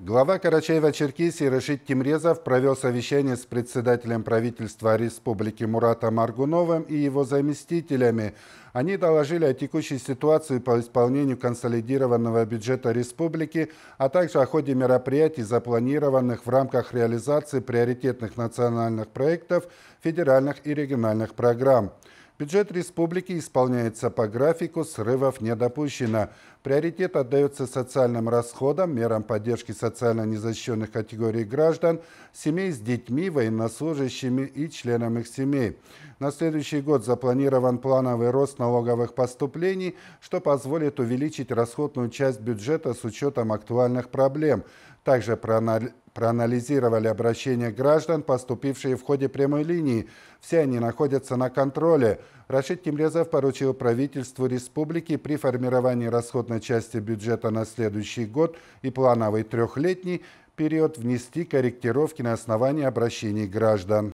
Глава Карачаева-Черкесии Рашид Тимрезов провел совещание с председателем правительства Республики Муратом Аргуновым и его заместителями. Они доложили о текущей ситуации по исполнению консолидированного бюджета республики, а также о ходе мероприятий, запланированных в рамках реализации приоритетных национальных проектов, федеральных и региональных программ. Бюджет республики исполняется по графику, срывов не допущено. Приоритет отдается социальным расходам, мерам поддержки социально незащищенных категорий граждан, семей с детьми, военнослужащими и членам их семей. На следующий год запланирован плановый рост налоговых поступлений, что позволит увеличить расходную часть бюджета с учетом актуальных проблем. Также проанализировано проанализировали обращения граждан, поступившие в ходе прямой линии. Все они находятся на контроле. Рашид Тимрезов поручил правительству республики при формировании расходной части бюджета на следующий год и плановый трехлетний период внести корректировки на основании обращений граждан.